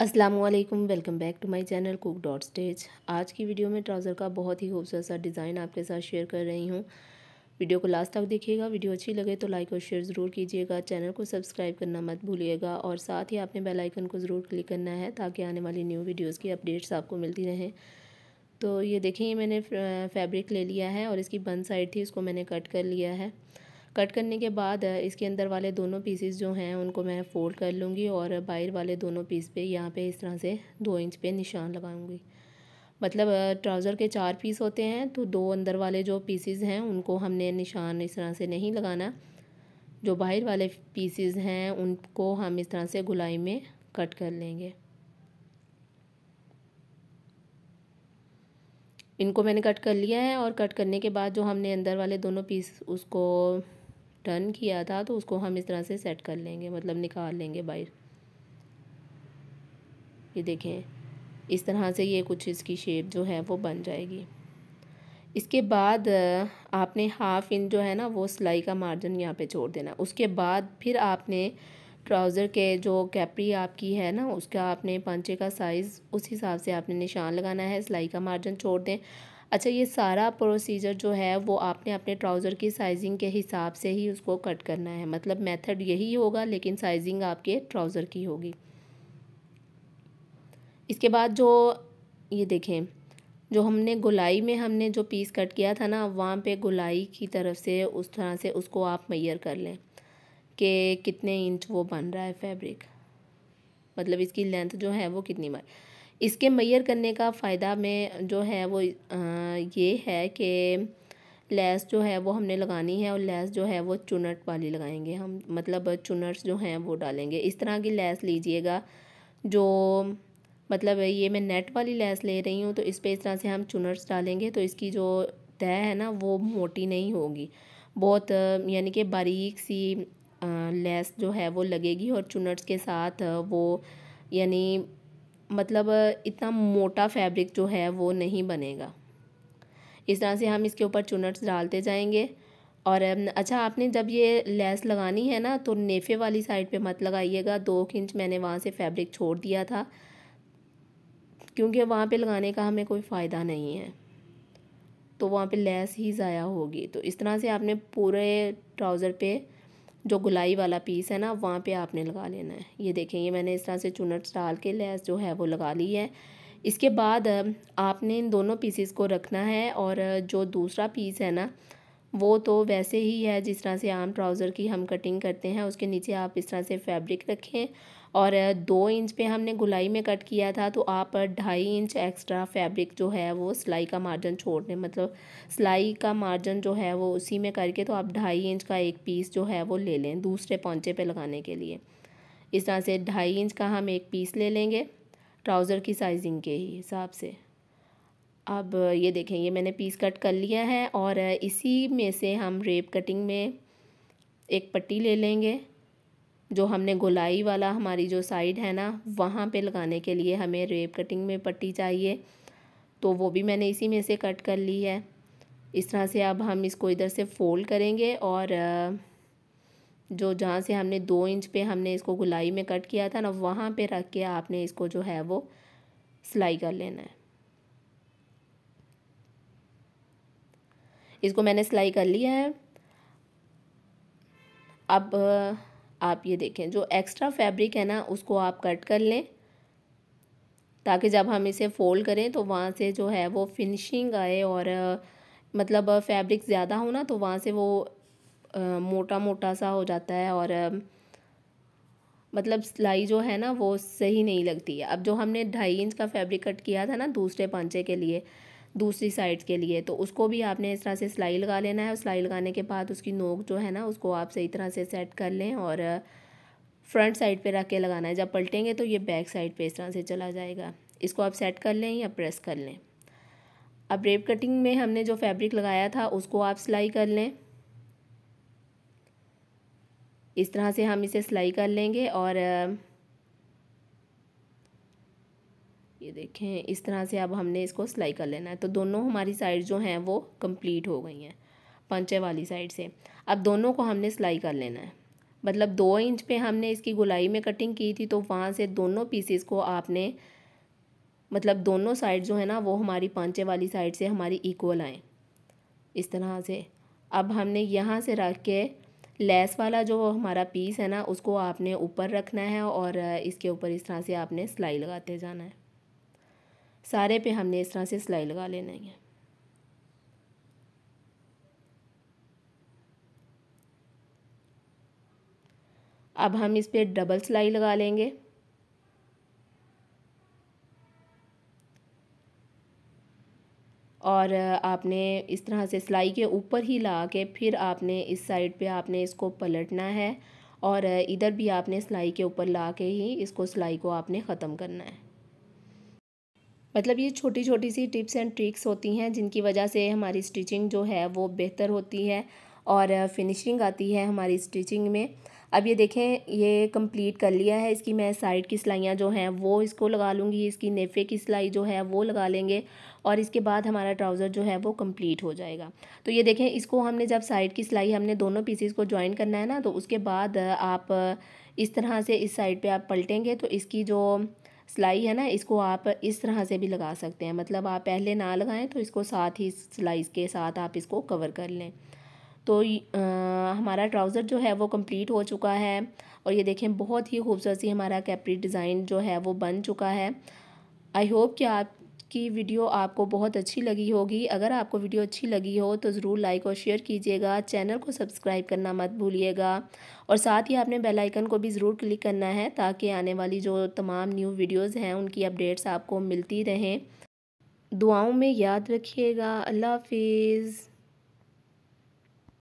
अस्सलाम वालेकुम welcome back to my channel cook dot stage आज की वीडियो में ट्राउज़र का बहुत ही खूबसूरत सा डिज़ाइन आपके साथ शेयर कर रही हूँ वीडियो को लास्ट तक देखिएगा वीडियो अच्छी लगे तो लाइक और शेयर ज़रूर कीजिएगा चैनल को सब्सक्राइब करना मत भूलिएगा और साथ ही आपने बेल आइकन को ज़रूर क्लिक करना है ताकि आने वाली न्यू वीडियोज़ की अपडेट्स आपको मिलती रहें तो ये देखिए मैंने फैब्रिक ले लिया है और इसकी बन साइड थी इसको मैंने कट कर लिया है कट करने के बाद इसके अंदर वाले दोनों पीसेस जो हैं उनको मैं फ़ोल्ड कर लूँगी और बाहर वाले दोनों पीस पे यहाँ पे इस तरह से दो इंच पे निशान लगाऊँगी मतलब ट्राउज़र के चार पीस होते हैं तो दो अंदर वाले जो पीसेस हैं उनको हमने निशान इस तरह से नहीं लगाना जो बाहर वाले पीसेस हैं उनको हम इस तरह से गुलाई में कट कर लेंगे इनको मैंने कट कर लिया है और कट करने के बाद जो हमने अंदर वाले दोनों पीस उसको टर्न किया था तो उसको हम इस तरह से सेट कर लेंगे मतलब निकाल लेंगे बाहर ये देखें इस तरह से ये कुछ इसकी शेप जो है वो बन जाएगी इसके बाद आपने हाफ़ इंच जो है ना वो सिलाई का मार्जिन यहाँ पे छोड़ देना उसके बाद फिर आपने ट्राउज़र के जो कैपरी आपकी है ना उसका आपने पंचे का साइज़ उस हिसाब से आपने निशान लगाना है सिलाई का मार्जिन छोड़ दें अच्छा ये सारा प्रोसीजर जो है वो आपने अपने ट्राउज़र की साइजिंग के हिसाब से ही उसको कट करना है मतलब मेथड यही होगा लेकिन साइजिंग आपके ट्राउज़र की होगी इसके बाद जो ये देखें जो हमने गुलाई में हमने जो पीस कट किया था ना वहाँ पे गुलाई की तरफ से उस तरह से उसको आप मैयर कर लें कि कितने इंच वो बन रहा है फैब्रिक मतलब इसकी लेंथ जो है वो कितनी बार इसके मैयर करने का फ़ायदा में जो है वो ये है कि लैस जो है वो हमने लगानी है और लैस जो है वो चुनट वाली लगाएंगे हम मतलब चुनट्स जो हैं वो डालेंगे इस तरह की लैस लीजिएगा जो मतलब ये मैं नेट वाली लैस ले रही हूँ तो इस पर इस तरह से हम चुनट्स डालेंगे तो इसकी जो तय है ना वो मोटी नहीं होगी बहुत यानी कि बारीक सी लैस जो है वो लगेगी और चुनट्स के साथ वो यानी मतलब इतना मोटा फैब्रिक जो है वो नहीं बनेगा इस तरह से हम इसके ऊपर चुनट्स डालते जाएंगे और अच्छा आपने जब ये लेस लगानी है ना तो नेफे वाली साइड पे मत लगाइएगा दो इंच मैंने वहाँ से फैब्रिक छोड़ दिया था क्योंकि वहाँ पे लगाने का हमें कोई फ़ायदा नहीं है तो वहाँ पे लेस ही ज़ाया होगी तो इस तरह से आपने पूरे ट्राउज़र पे जो गुलाई वाला पीस है ना वहाँ पे आपने लगा लेना है ये देखें ये मैंने इस तरह से चुनट डाल के लैस जो है वो लगा ली है इसके बाद आपने इन दोनों पीसीस को रखना है और जो दूसरा पीस है ना वो तो वैसे ही है जिस तरह से आम ट्राउज़र की हम कटिंग करते हैं उसके नीचे आप इस तरह से फैब्रिक रखें और दो इंच पे हमने गुलाई में कट किया था तो आप ढाई इंच एक्स्ट्रा फैब्रिक जो है वो सिलाई का मार्जिन छोड़ दें मतलब सिलाई का मार्जिन जो है वो उसी में करके तो आप ढाई इंच का एक पीस जो है वो ले लें दूसरे पौचे पर लगाने के लिए इस तरह से ढाई इंच का हम एक पीस ले लेंगे ट्राउज़र की साइजिंग के ही हिसाब से अब ये देखें ये मैंने पीस कट कर लिया है और इसी में से हम रेप कटिंग में एक पट्टी ले लेंगे जो हमने गोलाई वाला हमारी जो साइड है ना वहाँ पे लगाने के लिए हमें रेप कटिंग में पट्टी चाहिए तो वो भी मैंने इसी में से कट कर ली है इस तरह से अब हम इसको इधर से फोल्ड करेंगे और जो जहाँ से हमने दो इंच पे हमने इसको गुलाई में कट किया था ना वहाँ पे रख के आपने इसको जो है वो सिलाई कर लेना है इसको मैंने सिलाई कर लिया है अब आप ये देखें जो एक्स्ट्रा फैब्रिक है ना उसको आप कट कर लें ताकि जब हम इसे फ़ोल्ड करें तो वहाँ से जो है वो फिनिशिंग आए और मतलब फैब्रिक ज़्यादा हो ना तो वहाँ से वो आ, मोटा मोटा सा हो जाता है और आ, मतलब सिलाई जो है ना वो सही नहीं लगती है अब जो हमने ढाई इंच का फैब्रिक कट किया था ना दूसरे पांचे के लिए दूसरी साइड के लिए तो उसको भी आपने इस तरह से सिलाई लगा लेना है और सिलाई लगाने के बाद उसकी नोक जो है ना उसको आप सही तरह से सेट कर लें और फ्रंट साइड पे रख के लगाना है जब पलटेंगे तो ये बैक साइड पे इस तरह से चला जाएगा इसको आप सेट कर लें या प्रेस कर लें अब रेप कटिंग में हमने जो फैब्रिक लगाया था उसको आप सिलाई कर लें इस तरह से हम इसे सिलाई कर लेंगे और ये देखें इस तरह से अब हमने इसको सिलाई कर लेना है तो दोनों हमारी साइड जो हैं वो कंप्लीट हो गई हैं पंचे वाली साइड से अब दोनों को हमने सिलाई कर लेना है मतलब दो इंच पे हमने इसकी गुलाई में कटिंग की थी तो वहाँ से दोनों पीसेस को आपने मतलब दोनों साइड जो है ना वो हमारी पंचे वाली साइड से हमारी इक्वल आए इस तरह से अब हमने यहाँ से रख के लेस वाला जो हमारा पीस है ना उसको आपने ऊपर रखना है और इसके ऊपर इस तरह से आपने सिलाई लगाते जाना है सारे पे हमने इस तरह से सिलाई लगा लेना है अब हम इस पर डबल सिलाई लगा लेंगे और आपने इस तरह से सिलाई के ऊपर ही ला के फिर आपने इस साइड पे आपने इसको पलटना है और इधर भी आपने सिलाई के ऊपर ला के ही इसको सिलाई को आपने ख़त्म करना है मतलब ये छोटी छोटी सी टिप्स एंड ट्रिक्स होती हैं जिनकी वजह से हमारी स्टिचिंग जो है वो बेहतर होती है और फिनिशिंग आती है हमारी स्टिचिंग में अब ये देखें ये कंप्लीट कर लिया है इसकी मैं साइड की सिलाइयाँ जो हैं वो इसको लगा लूँगी इसकी नेफे की सिलाई जो है वो लगा लेंगे और इसके बाद हमारा ट्राउज़र जो है वो कंप्लीट हो जाएगा तो ये देखें इसको हमने जब साइड की सिलाई हमने दोनों पीसीस को ज्वाइन करना है ना तो उसके बाद आप इस तरह से इस साइड पर आप पलटेंगे तो इसकी जो सिलाई है ना इसको आप इस तरह से भी लगा सकते हैं मतलब आप पहले ना लगाएं तो इसको साथ ही सिलाई के साथ आप इसको कवर कर लें तो आ, हमारा ट्राउज़र जो है वो कंप्लीट हो चुका है और ये देखें बहुत ही खूबसूरत सी हमारा कैपरी डिज़ाइन जो है वो बन चुका है आई होप कि आप की वीडियो आपको बहुत अच्छी लगी होगी अगर आपको वीडियो अच्छी लगी हो तो ज़रूर लाइक और शेयर कीजिएगा चैनल को सब्सक्राइब करना मत भूलिएगा और साथ ही आपने बेल आइकन को भी ज़रूर क्लिक करना है ताकि आने वाली जो तमाम न्यू वीडियोस हैं उनकी अपडेट्स आपको मिलती रहें दुआओं में याद रखिएगा अल्लाह हाफिज़